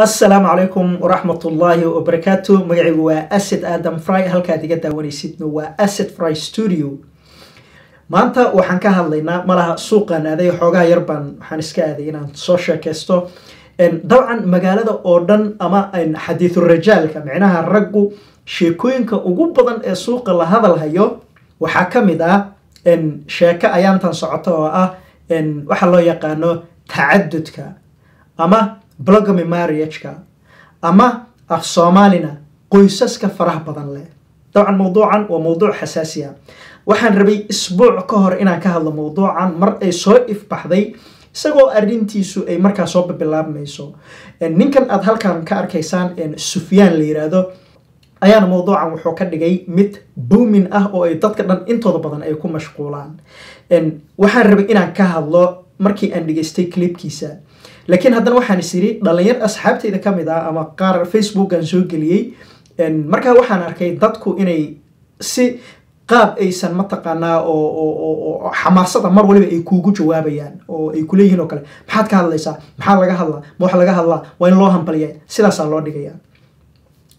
asalaamu calaykum waraxmatullaahi wabarakaatu magacaygu waa asad aadam fry halkaad iga daawanaysidna waa asad fry studio maanta waxaan ka hadlaynaa malaha suuqan aaday xoogaa yar baan waxaan iska aaday inaan soo sheekaysto dabcan magaalada oo dhan ama xadiisurajaalka micnaha raggu sheekooyinka ugu badan ee suuqa la hadal hayo waxaa ka mid ah sheeke ayaantan socoto oo ah waxa loo yaqaano tacadudka ama blogamy marriageka ama af ah soomaalina qoysaska faraha badan leh dabcan mawduucan waa mawduuc xasaasi a waxaan rabay isbuuc ka hor inaan ka hadlo mawduucan mar ay soo ifbaxday isagoo arintiisu ay markaa soo bilaabmayso ninkan aad halkan ka arkaysaan sufyaan la yiraahdo ayaana mawduucan wuxuu ka dhigay mid boomin ah oo ay dadka dhan intooda badan ay ku mashquulaan waxaan rabay inaan ka hadlo markii aan dhegaystay clibkiisa laakiin haddana waxaan is iri dhalinyar asxaabteyda ka mid ah ama qaar facebookan soo geliyey markaa waxaan arkay dadku inay si qaab aysan mataqaanaa oo xamaasada mar waliba ay kuugu jawaabayaan oo ay kuleeyihiin oo kale maxaad ka hadlaysaa maxaa laga hadlaa ma wax laga hadlaa waa in loo hambaliya sidaasaa loo dhigaya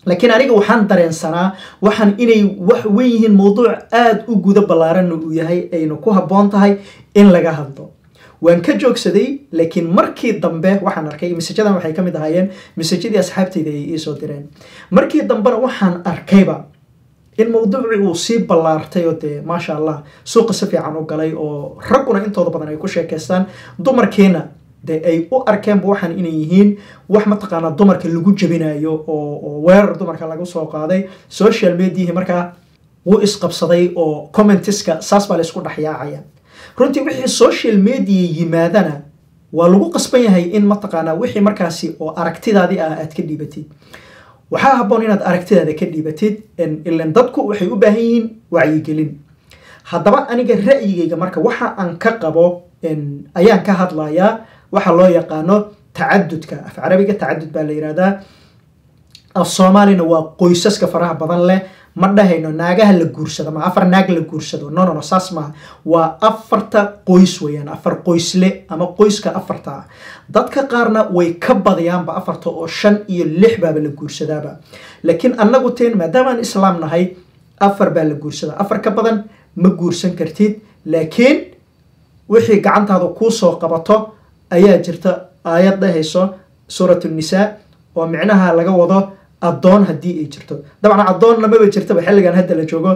laakiin aniga waxaan dareensanaa waxaan inay wax weyn yihiin mawduuc aada u guda ballaaranna uu yahay aynu ku habboon tahay in laga hadlo waan ka joogsaday laakiin markii dambe waxaan arkay masajadan waxay ka mid ahaayeen masajadii asxaabtayda ay iisoo direen markii dambena waxaan arkayba in mawduuci uu sii ballaartay oo dee maasha allah suuqa si fiican u galay oo ragguna intooda badan ay ku sheekaystaan dumarkiina dee ay u arkeenba waxaan inay yihiin wax mataqaanaa dumarka lagu jabinayo oo weerar dumarka lagu soo qaaday social mediahi markaa wuu isqabsaday oo commentiska saas baa laysku dhexyaacaya runtii wixii social media yimaadana waa lagu qasban yahay in mataqaanaa wixii markaasi oo aragtidaadii ah aad ka dhiibatid waxaa haboon inaad aragtidaada ka dhiibatid ilan dadku waxay u baahan yihiin wacyigelin haddaba aniga ra'yigayga marka waxa aan ka qabo ayaan ka hadlayaa waxa loo yaqaano tacadudka af carabiga tacadud baa la yihahdaa af soomaalina waa qoysaska faraha badan leh ma dhahayno naagaha la guursado ma afar naag la guursado nonono saas maaha waa afarta qoys weyaan afar qoysle ama qoyska afarta dadka qaarna way ka badayaanba afarta oo shan iyo lix baaba la guursadaaba laakiin annagu teen maadaamaan islaam nahay afar baa la guursadaa afar ka badan ma guursan kartid laakiin wixii gacantaada kuusoo qabato ayaa jirta aayad dhahayso suurat nisaa oo micnaha laga wado adoon hadii ay jirto dabcan addoon lamaba jirtaba xilligan hadda la joogo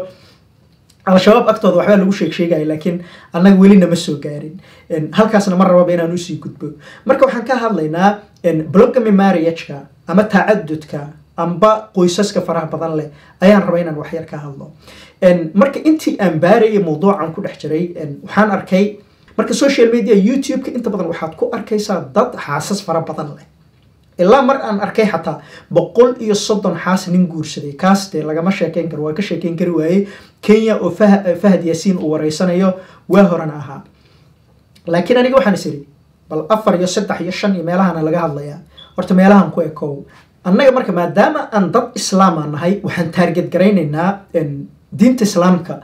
al-shabaab agtooda waxbaa lagu sheeg laakiin annaga welina ma soo gaarin halkaasna ma rababa inaan usii gudbo marka waxaan ka hadlaynaa blogamy mariageka ama tacadudka amba qoysaska faraha badan leh ayaan raba inaan waxyar ka hadlo marka intii aan baarayay mawduucan ku dhex jiray waxaan arkay marka social media youtube inta badan waxaad ku arkaysaa dad xaasas fara badan leh ilaa mar aan arkay xataa boqol iyo soddon xaas nin guursaday kaaste lagama sheekeyn karo waa ka sheekeyn kari waayey kenya oo fahad eh, yaasiin uu wareysanayo waa horana ahaa laakiin aniga waxaan is idhi bal afar iyo saddex iyo shan iyo meelahana laga hadlayaa horta meelahan ku ekow annaga marka maadaama aan dad islaam islaama nahay waxaan taarget garaynaynaa diinta islaamka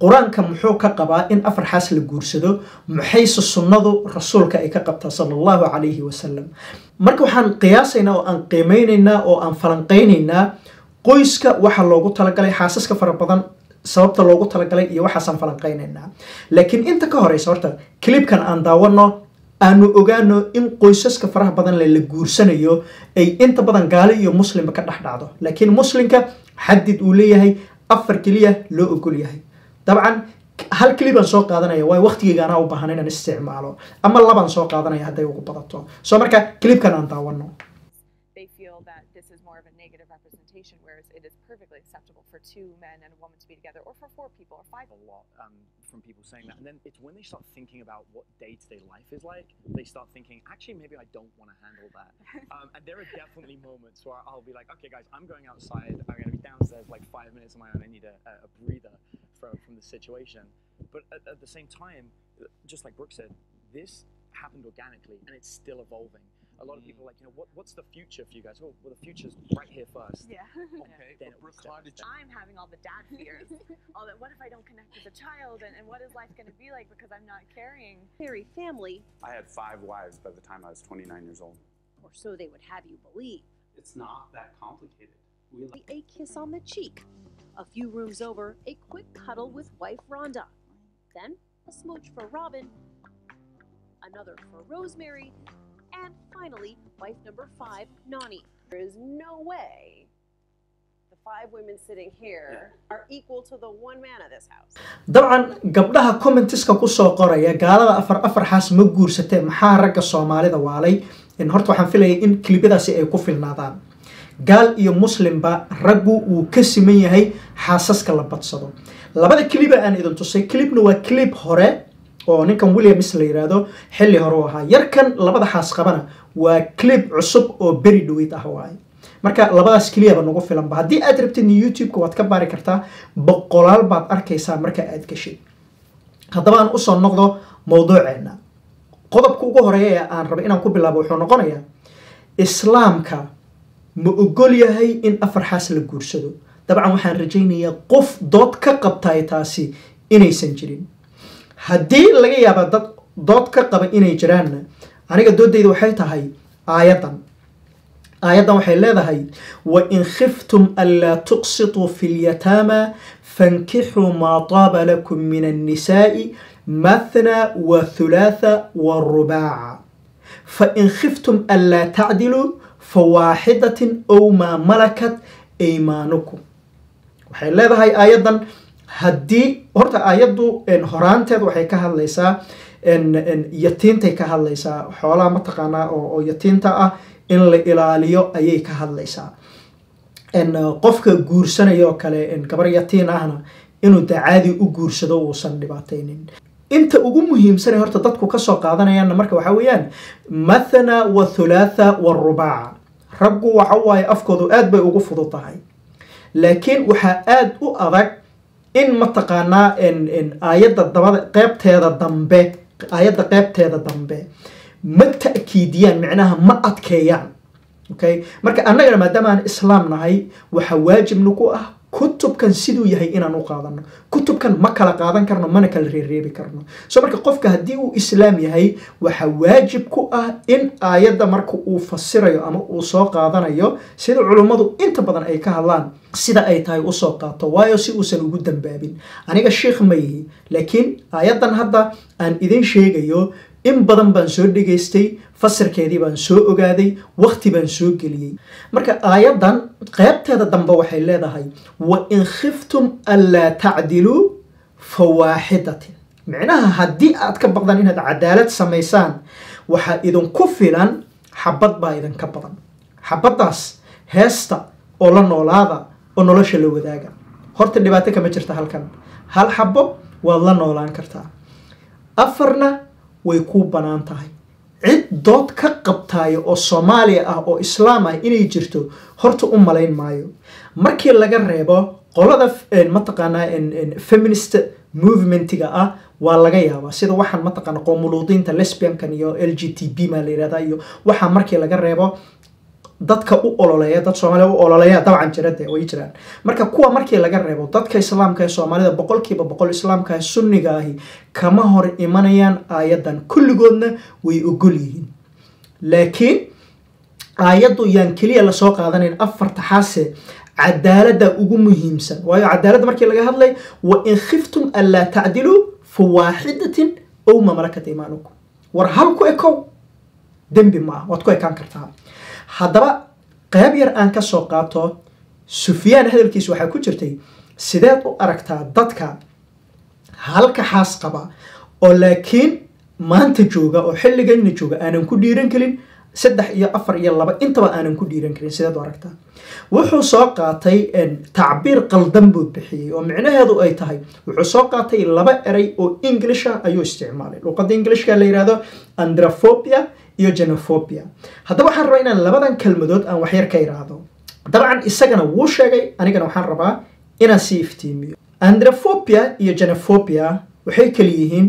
qur-aanka muxuu ka qabaa in afar xaas la guursado maxayse sunnadu rasuulka ay ka qabtaa sala allahu calayhi wasalam marka waxaan qiyaasaynaa oo aan qiimeynaynaa oo aan falanqaynaynaa qoyska waxaa loogu talagalay xaasaska fara badan sababta loogu talagalay iyo waxaasaan falanqaynaynaa laakiin inta ka horeysa horta kilibkan aan daawano aanu ogaano in qoysaska faraha badan le la guursanayo ay inta badan gaali iyo muslimba ka dhex dhacdo laakiin muslimka xadid uu leeyahay afar keliya loo ogol yahay They feel that this is more of a negative representation, whereas it is perfectly acceptable for two men and a woman to be together, or for four people, or five. A lot um, from people saying that, and then it's when they start thinking about what day-to-day -day life is like, they start thinking, actually, maybe I don't want to handle that. um, and there are definitely moments where I'll be like, okay, guys, I'm going outside. I'm going to be downstairs like five minutes on my own. I need a, a breather from from the situation. But at, at the same time, just like Brooke said, this happened organically and it's still evolving. A lot of people are like, you know, what, what's the future for you guys? Oh, well, the future's right here first. Yeah. Okay. Then Brooke, how did you- I'm having all the dad fears. all that, what if I don't connect with a child? And, and what is life going to be like because I'm not carrying Very family? I had five wives by the time I was 29 years old. Or so they would have you believe. It's not that complicated. We like- a kiss on the cheek. A few rooms over, a quick cuddle with wife Rhonda. Then a smooch for Robin, another for Rosemary, and finally, wife number five, Nani. There is no way the five women sitting here are equal to the one man of this house. dabcan gabdhaha commentiska ku soo qoraya gaalada afar afar xaas ma guursatee maxaa ragga soomaalida waalay horta waxaan filayay in kilibyadaasi ay ku filnaadaan gaal iyo muslimba raggu uu ka siman yahay xaasaska la badsado labada cliba aan idin tusay clibna waa clib hore oo ninkan williams la yiraahdo xilli hore u ahaa yarkan labada xaas qabana waa clib cusub oo beri dhaweyd ah waaye marka labadaas keliyaba nagu filanba haddii aad rabtidna youtube-ka waad ka baari kartaa boqolaal baad arkaysaa marka aad gashay haddaba usoo noqdo mowduuceena qodobka ugu horeeya ee aan rabo inaan ku bilaabo wuxuu noqonayaa islaamka ma ogol yahay in afar xaas la guursado dabcan waxaan rajaynayaa qof dood ka qabtay taasi inaysan jirin haddii laga yaaba dad dood ka qaba inay jiraanna aniga doodayda waxay tahay aayaddan aayaddan waxay leedahay wa in khiftum anlaa tuqsituu fi lyataama fankixuu maa taaba lakum min annisaa'i mathna wa thulaatha wa rubaaca fa in khiftum anlaa tacdiluu fawaaxidatin ow maa malakat aymaanukum waxay leedahay aayaddan haddii horta aayaddu horaanteed waxay ka hadlaysaa yatiintay ka hadlaysaa xoolaha mataqaanaa oo yatiinta ah in la ilaaliyo ayay ka hadlaysaa qofka guursanaya kale gabar yatiin ahna inuu dacaadii u guursado uusan dhibaataynin inta ugu muhiimsane horta dadku kasoo qaadanayana marka waxaa weeyaan mathana wa thulaatha wa rubaaca raggu waxa waaye afkoodu aad bay ugu fudud tahay laakiin waxaa aad u adag in mataqaanaa aayadda dabada qeybteeda dambe aayadda qaybteeda dambe ma ta'kiidiyaan micnaha ma adkeeyaan okay marka annagana maadaama aan islaam nahay waxaa waajibna ku ah kutubkan siduu yahay inaan u qaadano kutubkan ma kala qaadan karno mana kala reereebi karno so marka qofka haddii uu islaam yahay waxaa waajib ku ah in aayadda marka uu fasirayo ama uu soo qaadanayo sida culummadu inta badan ay ka hadlaan sida ay tahay usoo qaato waayo si uusan ugu dambaabin aniga sheikh ma yihi laakiin aayaddan hadda aan idin sheegayo in badan baan soo dhegaystay fasirkeedii baan soo ogaaday wakhti baan soo geliyey marka aayaddan qeybteeda dambe waxay leedahay wa in khiftum anlaa tacdiluu fa waaxidatin micnaha haddii aad ka baqdaan inaad cadaalad samaysaan waxaa idinku filan xabad baa idinka badan xabaddaas heesta oo la noolaada oo nolosha la wadaaga horta dhibaato kama jirta halkan hal xabo waad la noolaan kartaa afarna way ku banaan tahay cid dood ka qabtaayo oo soomaaliya ah oo islaam ah inay jirto horta u malayn maayo markii laga reebo qolada mataqaanaa feminist movementiga ah waa laga yaabaa sida waxaan mataqaana qoomuluudiinta lesbiankan iyo l g t b maa la yihahdaa iyo waxaa markii laga reebo dadka u ololeeya dad soomaaliya u ololeeya dabcan jira dee way jiraan marka kuwa markii laga reebo dadka islaamka ee soomaalida boqolkiiba boqol islaamka ee sunniga ahi kama hor imanayaan aayadan kulligoodna way ogol yihiin laakiin aayaddu yaan keliya lasoo qaadanayn afarta xaase cadaaladda ugu muhiimsan waayo cadaaladda markii laga hadlay wa in khiftum anlaa tacdiluu fa waaxidatin ow mamalakat imaanukum war hal ku ekow dembi ma waad ku ekaan kartaa haddaba qayb yar aan ka soo qaato sufyaan hadalkiisa waxaa ku jirtay sideed u aragtaa dadka halka xaas qaba oo laakiin maanta jooga oo xilliganna jooga aanan ku dhiiran karin saddex iyo afar iyo laba intaba aanan ku dhiiran karin sideed u aragtaa wuxuu soo qaatay tacbiir qaldan buu bixiyey oo micnaheedu ay tahay wuxuu soo qaatay laba eray oo englisha ayuu isticmaalay luuqadda ingilishka la yihahdo andraphobia iyo genophobia haddaba waxaan rabaa inaan labadan kelmadood aan waxyar ka idhaahdo dabcan isagana wuu sheegay anigana waxaan rabaa inaan si iftiimiyo androphobia iyo genophobia waxay kala yihiin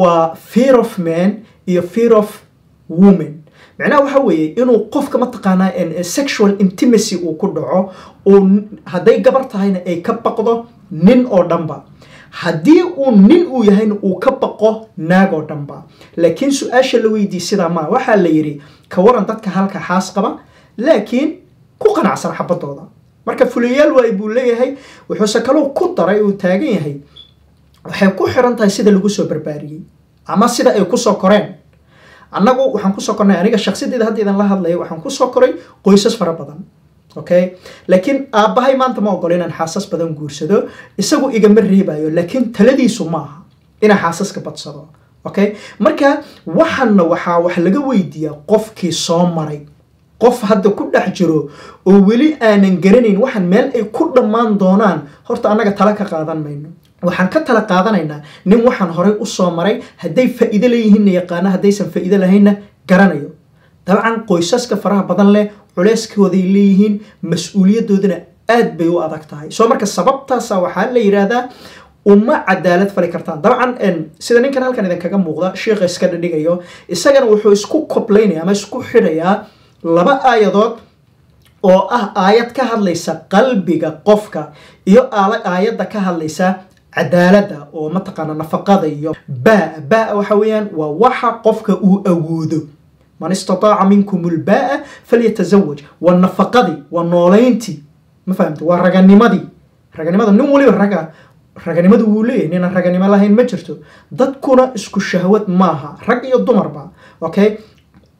waa fear of man iyo fear of woman macnaha waxa weeye inuu qofka mataqaanaa sexual intimacy uu ku dhaco uu hadday gabar tahayna ay ka baqdo nin oo dhanba haddii uu nin uu yahayna uu ka baqo naagoo dhanba laakiin su-aasha la weydiisidaa maa waxaa la yidhi ka waran dadka halka xaas qaba laakiin ku qanacsan xabadooda marka fuliyayaal waay buu leeyahay wuxuuse kalou ku daray uu taagan yahay waxay ku xiran tahay sida lagu soo barbaariyey ama sida ay kusoo koreen annagu waxaan kusoo kornay aniga shakhsideeda hadda la hadlaya waxaan kusoo koray qoysas fara badan okay laakiin aabbahay maanta ma ogolo inaan xaasas badan guursado isagu igama reebayo laakiin taladiisu maaha inaan xaasaska badsado okay marka waxana waxaa wax laga weydiiyaa qofkii soo maray qof hadda ku dhex jiro oo weli aanan garanayn waxaan meel ay ku dhammaan doonaan horta annaga tala ka qaadan mayno waxaan ka tala qaadanaynaa nin waxaan horay usoo maray hadday faa'iido leeyihiinna yaqaana haddaysan faa'iido lahaynna garanayo dabcan qoysaska faraha badan leh culeyskooday leeyihiin mas-uuliyadoodana aad bay u adag tahay soo marka sababtaasa ah waxaa la yidhaahdaa uma cadaalad fali kartaan dabcan sida ninkan halkan idinkaga muuqda sheikha iska dhadhigayo isagana wuxuu isku koblaynaya ama isku xidhayaa laba aayadood oo ah aayad ka hadlaysa qalbiga qofka iyo aayadda ka hadlaysa cadaaladda oo mataqaana nafaqada iyo ba ba waxa weeyaan waa waxa qofka uu awoodo man istaaaca minkum ulbaa'a falyatazawaj waa nafaqadii waa nooleyntii ma fahamte waa raganimadii raganimada nin waliba raga raganimadu wuu leeyahay ninaan raganimo lahayn ma jirto dadkuna isku shahwad maaha rag iyo dumarba okay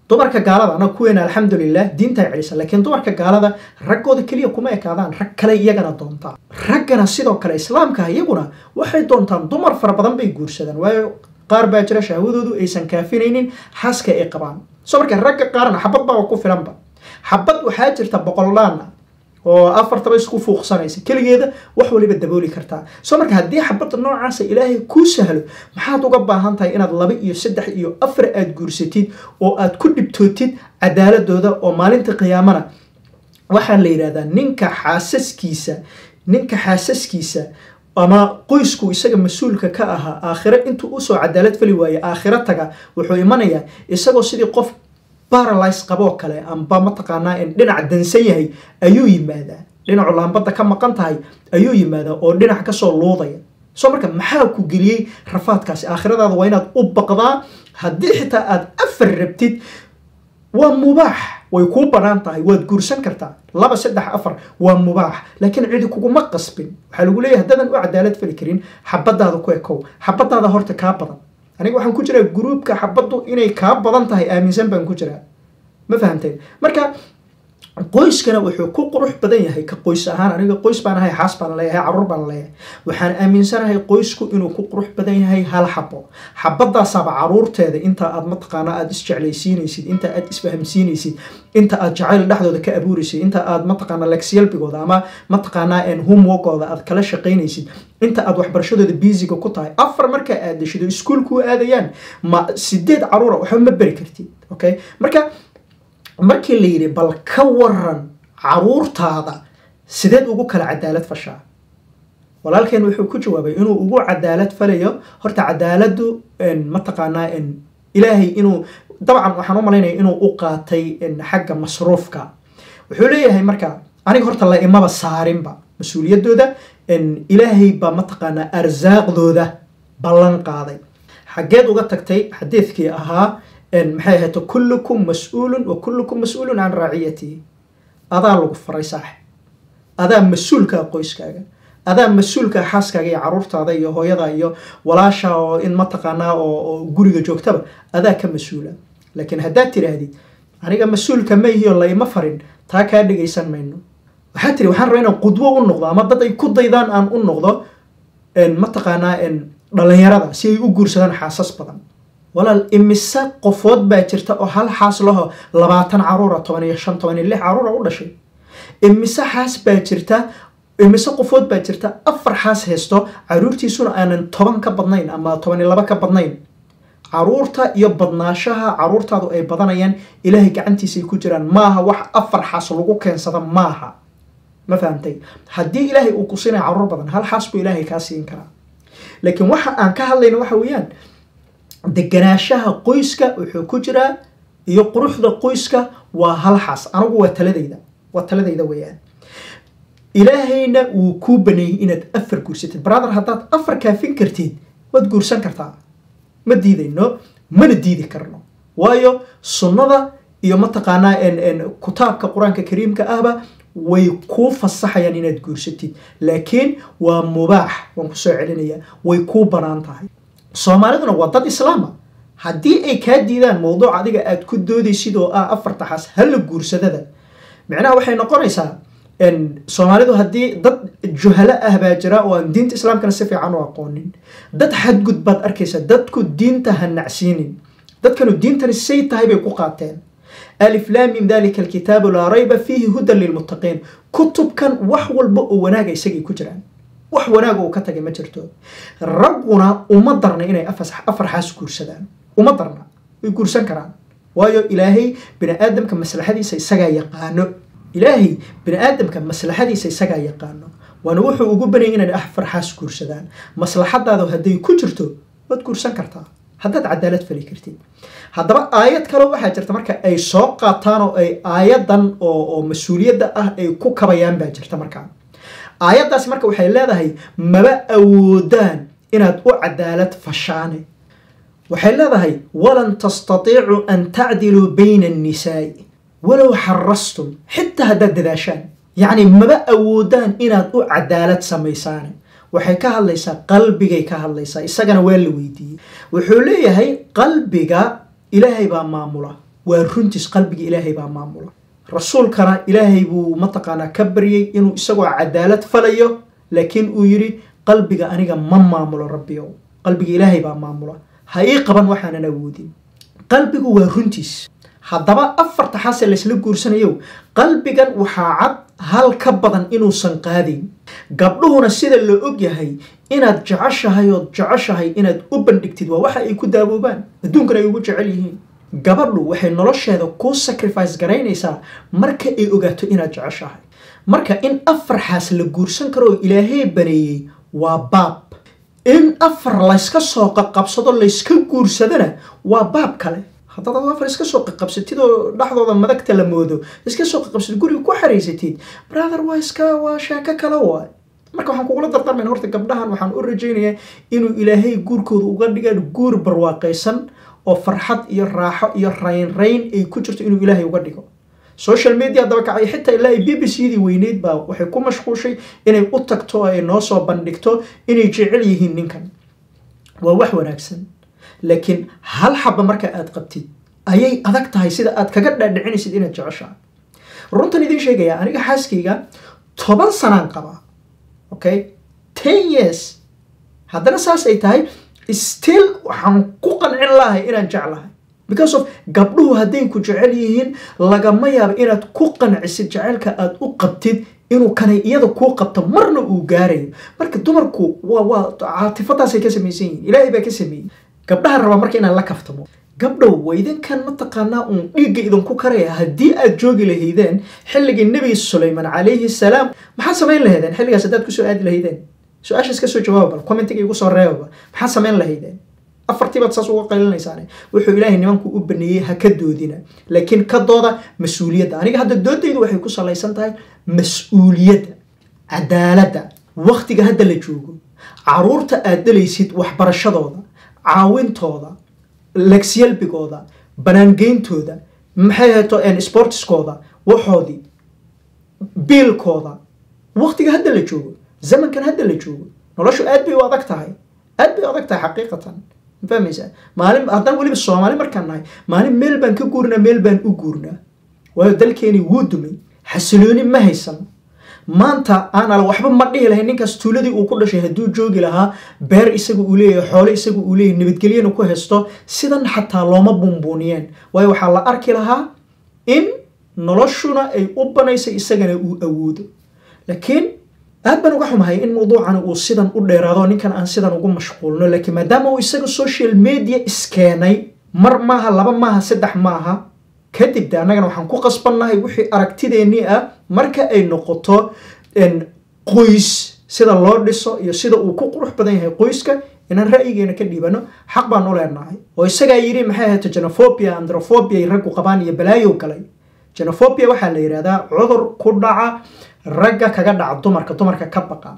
dumarka gaalada anaga kuweena alxamdulilah diintaa celisa laakiin dumarka gaalada raggooda keliya kuma ekaadaan rag kale iyagana doontaan raggana sidoo kale islaamka iyaguna waxay doontaan dumar fara badan bay guursadaan waayo qaar baa jira shahwadoodu aysan kaafinaynin xaaska ay qabaan sawirka ragga qaarna xabad baa ku filanba xabad waxaa jirta boqolaana ah oo afartaba isku fuuqsanaysa keligeeda wax waliba dabooli kartaa soo marka haddii xabadda noocaasa ilaahay kuu sahlo maxaad uga baahan tahay inaad laba iyo saddex iyo afar aad guursatid oo aad ku dhibtootid cadaaladooda oo maalinta qiyaamana waxaa la yidhahdaa ninka xaasaskiisa ninka xaasaskiisa ama qoysku isaga mas-uulka ka ahaa aakhiro intuu usoo cadaalad fali waayey aakhiro taga wuxuu imanayaa isagoo sidii qof baralys qaboo kale amba mataqaanaa dhinac dansan yahay ayuu yimaadaa dhinacu laambadda ka maqan tahay ayuu yimaadaa oo dhinac kasoo luudaya soo marka maxaa ku geliyey rafaadkaasi aakhiradaada waa inaad u baqdaa haddii xitaa aad afar rabtid waa mubaax way kuu banaan tahay waad guursan kartaa laba saddex afar waa mubaax laakiin cidi kuguma qasbin waxaa lagu leeyahay haddaadan u cadaalad feli karin xabadaada ku ekow xabadaada horta kaa badan aniga waxaan ku jiraa gruubka xabaddu inay kaa badan tahay aaminsan baan ku jiraa ma fahamteen marka qoyskana wuxuu ku qurux badan yahay ka qoys ahaan aniga qoys baan ahay xaas baan leeyahay caruur baan leeyahay waxaan aaminsanahay qoysku inuu ku qurux badan yahay hal xabo xabadaasaba caruurteeda intaa aad mataqaana aad isjeclaysiinaysid intaa aad isfahamsiinaysid inta aad jacayl dhexdooda ka abuuraysid inta aad mataqaana lexyelbigooda ama mataqaanaa homeworkooda aad kala shaqaynaysid inta aad waxbarashadooda biisiga ku tahay afar markaa aad dashido iskuulku aadayaan ma sideed caruura waxba ma beri kartid okay marka markii la yidhi bal ka waran caruurtaada sideed ugu kala cadaalad fashaa walaalkeen wuxuu ku jawaabay inuu ugu cadaalad falayo horta cadaaladdu mataqaanaa ilaahay inuu dabcan waxaan u malaynaya inuu u qaatay xagga masruufka wuxuu leeyahay marka aniga horta la imaba saarinba mas-uuliyaddooda ilaahay ba mataqaanaa arsaaqdooda ballan qaaday xaggeed uga tagtay xadiidkii ahaa maxay ahayto kullukum mas-uulun wa kullukum mas-uulun can raaciyatihi adaa lagu faray saax adaa mas-uulkaa qoyskaaga adaa mas uulkaa xaaskaaga iyo caruurtaada iyo hooyada iyo walaasha oo in mataqaanaa oo guriga joogtaba adaa ka mas-uula laakiin haddaad tidhaahdid aniga mas-uulka ma ihioo laima farin taa kaa dhegaysan mayno waxaa tiri waxaan raba inaan qudwo u noqdo ama dad ay ku daydaan aan u noqdo mataqaanaa dhalinyarada si ay u guursadaan xaasas badan walaal imise qofood baa jirta oo hal xaas laho labaatan caruura toban iyo shan toban iyo lix caruura u dhashay imise xaas baa jirta imise qofood baa jirta afar xaas haysto caruurtiisuna aanan toban ka badnayn ama toban iyo laba ka badnayn caruurta iyo badnaashaha caruurtaadu ay badanayaan ilaahay gacantiisaay ku jiraan maaha wax afar xaas lagu keensada maaha ma fahamtay haddii ilaahay uu ku siinaya caruur badan hal xaas buu ilaahay kaa siin karaa laakiin waxa aan ka hadlayna waxa weeyaan deganaanshaha qoyska wuxuu ku jiraa iyo quruxda qoyska waa halxaas anagu waa taladayda waa taladayda weyaan ilaahayna wuu kuu baneeyey inaad afar guursatid brother haddaad afar kaafin kartid waad guursan kartaa ma diidayno mana diidi karno waayo sunnada iyo mataqaanaa kutaabka qur-aanka kariimka ahba way kuu fasaxayaan inaad guursatid laakiin waa mubaax waan kusoo celinaya way kuu banaan tahay soomaaliduna waa dad islaama ah. haddii ay kaa diidaan mawduuc adiga aad ku doodaysid oo ah afarta xas halla guursadada micnaha waxay noqonaysaa soomaalidu haddii dad juhalo ah baa jira oo aan diinta islaamkana si fiican u aqoonin dad xadgud baad arkaysa dadku diinta ha nacsiinin dadkanu diintani say tahay bay ku qaateen aliflaamim dalika alkitaabu laa rayba fiihi hudan lilmuttaqiin kutubkan wax walba oo wanaaga isagay ku jiraan wax wanaag uu ka tagay ma jirto ragguna uma darna inay afarxaas guursadaan uma darna way guursan karaan waayo ilaahay biniaadamka maslaxadiisa isagaa yaqaano ilaahay biniaadamka maslaxadiisa isagaa yaqaano waana wuxuu ugu banayay inay afarxaas guursadaan maslaxadaadu hadday ku jirto waad guursan kartaa haddaad cadaalad fali kartid haddaba aayad kale waxaa jirta marka ay soo qaataan oo ay aayadan oo oo mas-uuliyadda ah ay ku kabayaan baa jirta markaa aayaddaasi marka waxay leedahay maba awoodaan inaad u cadaalad fashaane waxay leedahay walan tastatiicuu an tacdiluu bayna annisaa'i walow xarastum xitaa haddaad dadaashaan yacni maba awoodaan inaad u cadaalad samaysaane waxay ka hadlaysaa qalbigay ka hadlaysaa isagana waa la weydiiyey wuxuu leeyahay qalbiga ilaahay baa maamula waa runtiis qalbiga ilaahay baa maamula rasuulkana ilaahay buu mataqaanaa ka baryey inuu isagoo cadaalad falayo laakiin uu yidhi qalbiga aniga ma maamulo rabbiyow qalbiga ilaahay baa maamula ha ii qaban waxaanan awoodin qalbigu waa runtiis haddaba afarta xase laysla guursanayow qalbigan waxaa cad hal ka badan inuusan qaadayn gabdhuhuna sida la og yahay inaad jeceshahay ood jeceshahay inaad u bandhigtid waa waxa ay ku daaboobaan adduunkana ay ugu jecel yihiin gabadhu waxay nolosheeda kuu sacrifice garaynaysaa marka ay ogaato inaad jeceshahay marka in afarxaas la guursan karo oo ilaahay baneeyey waa baab in afar layska soo qaqabsado layska guursadona waa baab kale haddaad afar iska soo qaqabsatid oo dhexdooda madagta la moodo iska soo qaqabsatid guriga ku xaraysatid brother waa iska waa sheeko kale waay marka waxaan kugula dardarmayn horta gabdhahan waxaan u rajaynayaa inuu ilaahay guurkooda uga dhigaan guur barwaaqaysan oo farxad iyo raaxo iyo raynrayn ay ku jirto inuu ilaahay uga dhigo social media dabakacay xitaa ilaa ay b b c dii weyneyd baa waxay ku mashquushay inay u tagto oo ay noo soo bandhigto inay jecel yihiin ninkan waa wax wanaagsan laakiin hal xaba marka aad qabtid ayay adag tahay sida aad kaga dhaadhicinaysid inaad jeceshaa runtan idiin sheegayaa aniga xaaskayga toban sanaan qabaa okay ten years haddana saas ay tahay still waxaan ku qancin lahay inaan jeclahay because of gabdhuhu hadday ku jecel yihiin lagama yaabo inaad ku qancisid jecelka aad u qabtid inuu kanay iyada kuu qabto marna uu gaarayo marka dumarku waa caatifadaasay ka samaysan yihin ilaahay baa ka sameeyey gabdhaha rabaa marka inaan la kaftamo gabdhow idinkan mataqaanaa uun dhiigga idinku karaya haddii aad joogi lahaydeen xilligii nebi suleyman calayhi salaam maxaad samayn lahaydeen xilligaas haddaad kusoo aadi lahaydeen su-aasha iska soo jawaababa commentiga igu soo reebaba maxaa samayn lahaydeen afartiibaad saas uga qaylinaysaane wuxuu ilaahay nimanku u baneeyey ha ka doodina laakiin ka dooda mas-uuliyadda aniga hadda doodaydu waxay ku salaysan tahay mas-uuliyadda cadaaladda waktiga hadda la joogo caruurta aad dhalaysid waxbarashadooda caawintooda legsiyalbigooda banaangeyntooda maxay hayto sportiskooda waxoodii biilkooda waktiga hadda la joogo zamankan hadda la joogo noloshu aad bay u adag tahay aad bay u adag tahay xaqiiqatan ma maalin haddaan weliba soomaali markaan nahay maalin meel baan ka guurnaa meel baan u guurnaa waayo dalkeeni wuu dumay xasilooni ma haysan maanta aanal waxba ma dhihi lahayn ninkaas tuuladii uu ku dhashay hadduu joogi lahaa beer isaga uu leeyahay xoole isaga uu leeyahay nabadgelyana ku haysto sidan xataa looma buunbuuniyeen waayo waxaa la arki lahaa in noloshuna ay u banaysay isagana uu awoodo laakiin aad baan uga xumahay in mawduucan uu sidan u dheeraado ninkan aan sidan ugu mashquulno laakiin maadaama uu isaga social media iskeenay mar maaha laba maaha saddex maaha kadib de annagana waxaan ku qasbannahay wixii aragtideennii ah marka ay noqoto qoys sida loo dhiso iyo sida uu ku qurux badan yahay qoyska inaan ra'yigeena ka dhiibano xaq baan u leenahay oo isagaa yidhi maxay ahayd tejenophobia androphobia ay raggu qabaan iyo balaayow galay genofobia waxaa la yidhahdaa cudur ku dhaca ragga kaga dhaca dumarka dumarka ka baqa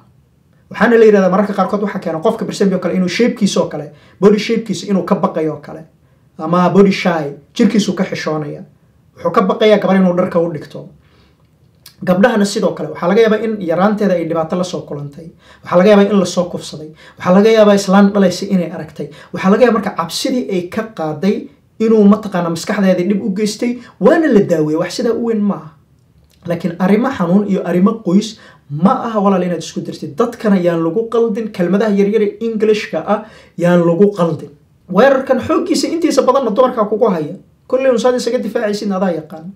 waxaana la yidhahdaa mararka qaarkood waxaa keena qofka bersembi o kale inuu shapekiisa oo kale body shapekiisa inuu ka baqayo oo kale ama body shy jirkiisu ka xishoonaya wuxuu ka baqayaa gabar inuu dharka u dhigto gabdhahana sidoo kale waxaa laga yaabaa in yaraanteeda ay dhibaato lasoo kulantay waxaa laga yaabaa in lasoo kufsaday waxaa laga yaabaa islaan dhalaysa inay aragtay waxaa laga yaaba marka cabsidii ay ka qaaday inuu mataqaana maskaxdeeda dhib u geystay waana la daaweeya wax sidaa u weyn ma aha laakiin arrimo xanuun iyo arrimo qoys ma aha walaal inaad isku dirtid dadkana yaan lagu qaldin kelmadaha yaryare englishka ah yaan lagu qaldin weerarkan xooggiisa intiisa badanna dumarkaa kugu haya kolley unsaad isaga difaacaysid adaa yaqaan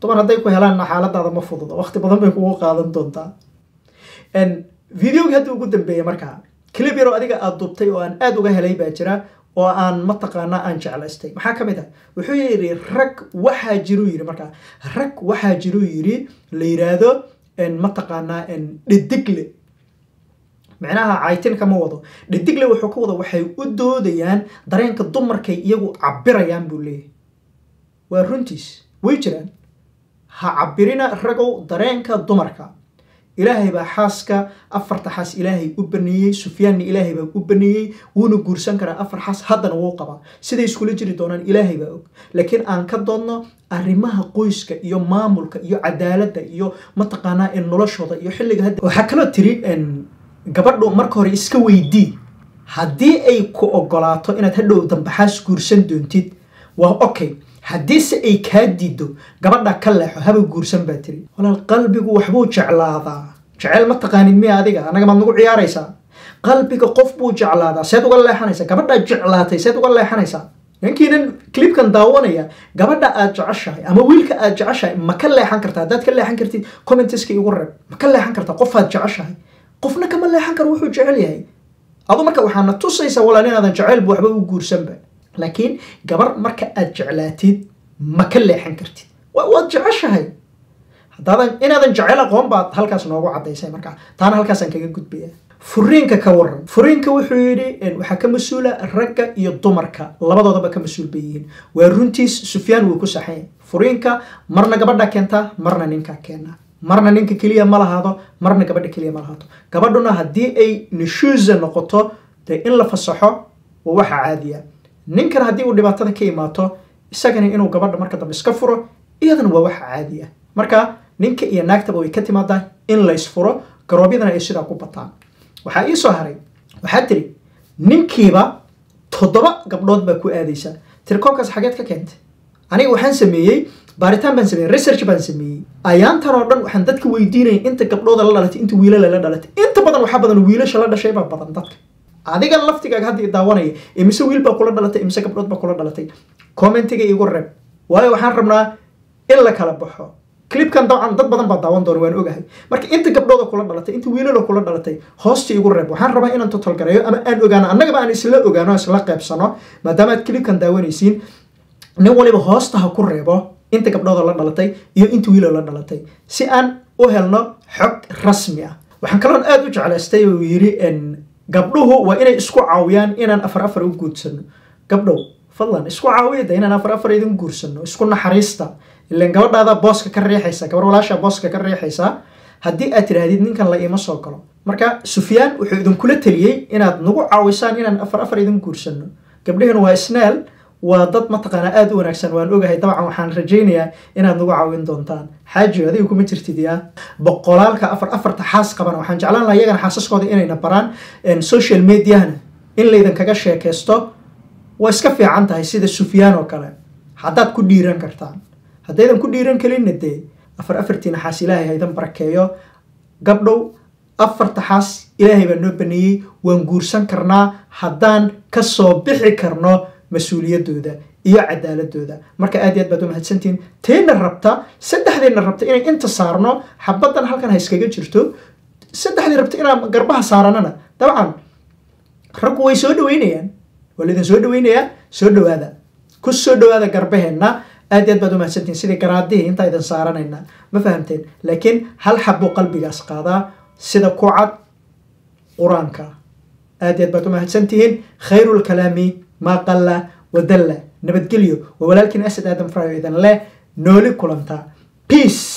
dumar hadday ku helaanna xaaladaada ma fududa waqti badan bay kugu qaadan doontaa videogii hadda ugu dambeeya markaa clip yaroo adiga aada dubtay oo aan aada uga helay baa jira oo aan mataqaana aan jeclaystay maxaa ka mid ah wuxuu yidhi rag waxaa jiruu yiri markaa rag waxaa jiruu yiri la yiraahdo mataqaanaa dhedigle micnaha caytin kama wado dhedigle wuxuu ka wado waxay u doodayaan dareenka dumarkay iyagu cabirayaan buu leeyahay waa runtiis way jiraan ha cabirina ragow dareenka dumarka ilaahay baa xaaska afarta xaas ilaahay u baneeyey sufyaanna ilaahay baa u baneeyey wuuna guursan karaa afar xaas haddana wuu qabaa siday iskula jiri doonaan ilaahay baa og laakiin aan ka doodno arrimaha qoyska iyo maamulka iyo cadaaladda iyo mataqaanaa noloshooda iyo xilliga hadda waxaa kaloo tiri gabadhu marka hore iska weydii haddii ay ku ogolaato inaad hadhow dambaxaas guursan doontid waa okay haddiise ay kaa diido gabadha ka leexo haba guursan baa tiri walaal qalbigu waxbuu jeclaadaa jeceyl ma taqaanid miya adiga annaga nagu ciyaaraysaa qalbiga qof buu jeclaadaa seed uga leexanaysaa gabadhaa jeclaatay seed uga leexanaysaa ninkiinan clibkan daawanaya gabadha aad jeceshahay ama wiilka aad jeceshahay ma ka leexan karta haddaad ka leexan kartid commenteska igu reeb ma ka leexan karta qofaad jeceshahay qofna kama leexan karo wuxuu jecel yahay adu marka waxaana tusaysaa walaa inaadan jeceyl bu waxba u guursanba laakiin gabar marka aad jeclaatid ma ka leexan kartid waad jeceshahay inaadan jecel aqoon baad halkaas noogu cadaysay marka taana halkaasaan kaga gudbaya furiinka ka waran furiinka wuxuu yidhi waxaa ka mas-uula ragga iyo dumarka labadoodaba ka mas-uul bay yihiin waa runtiis sufyaan wuu ku saxeyn furiinka marna gabadha keenta marna ninkaa keena marna ninka keliya ma lahaado marna gabadha keliya ma lahaato gabadhuna haddii ay nishuuza noqoto dee in la fasaxo waa waxa caadiya ninkan haddii uu dhibaatada ka imaato isagani inuu gabadha marka dambe iska furo iyadana waa wax caadi ah marka ninka iyo naagtaba way ka timaadaa in la isfuro garoobyadana ay sidaa ku bataan waxaa ii soo haray waxaa tiri ninkiiba toddoba gabdhood baa ku aadaysa tiri xageed ka keentay aniga waxaan sameeyey baaritaan baan sameeyey research baan sameeyey ayaantan oo dhan waxaan dadka weydiinaya inta gabdhooda la dhalatay inta wiilala la dhalatay inta badan waxaa badan wiilasha la dhashay baa badan dadka adiga laftigaaga haddii daawanaya imise wiilbaa kula dhalatay imise gabdhood baa kula dhalatay commentiga iigu reeb waayo waxaan rabnaa in la kala baxo clibkan dabcan dad badan baa daawan doona waan ogahay marka inta gabdhooda kula dhalatay inta wiilalo kula dhalatay hoosta igu reeb waxaan rabaa inaan totalgareeyo ama aan ogaano annagaba aan isla ogaano isla qeybsano maadaama aad clibkan daawanaysiin nin waliba hoosta ha ku reebo inta gabdhooda la dhalatay iyo inta wiilo la dhalatay si aan u helno xog rasmi ah waxaan kaloon aada u jeclaystay uu yiri gabdhuhu waa inay isku caawiyaan inaan afar afar u guursano gabdhow fadlan isku caawiya inaan afar afar idin guursano isku naxariista ilan gabadhaada booska ka riixaysa gabar walaasha booska ka riixaysaa haddii aad tidhaahdid ninkan la iima soo galo marka sufyaan wuxuu idinkula teliyey inaad nagu caawisaan inaan afar afar idin guursano gabdhihin waa isnaal waa dad mataqaana aada u wanaagsan waan ogahay dabcan waxaan rajaynayaa inaad nagu caawin doontaan xaaji adiga kuma jirtid yaa boqolaalka afar afarta xaas qabana waxaan jeclaan laha iyagana xaasaskooda inayna baraan social mediana in laydinkaga sheekaysto waa iska fiican tahay sida sufyaan oo kale haddaad ku dhiiran kartaan haddaydan ku dhiiran kalinna dee afar afartiina xaas ilaahay haydan barakeeyo gabdhow afarta xaas ilaahay baa noo baneeyey waan guursan karnaa haddaan kasoo bixi karno mas-uuliyadooda iyo cadaaladooda marka aad aad baad u mahadsantihiin tayna rabta saddexdeena rabta inay inta saarno xabadan halkan ha iskaga jirto saddexdii rabta inaan garbaha saaranana dabcan raggu way soo dhaweynayaan waa laydin soo dhaweynayaa soo dhawaada ku soo dhawaada garbaheenna aad aad baad u mahadsantihiin sidii garaadihii intaa idin saaranayna ma fahamteen laakiin hal xabbuu qalbigaas qaadaa sida ku cad qur-aanka aad aad baad u mahadsantihiin khayru maaqalla wadalla nabadgelyo waa walaalkiin asad aadan faraawedan leh nooli kulantaa beace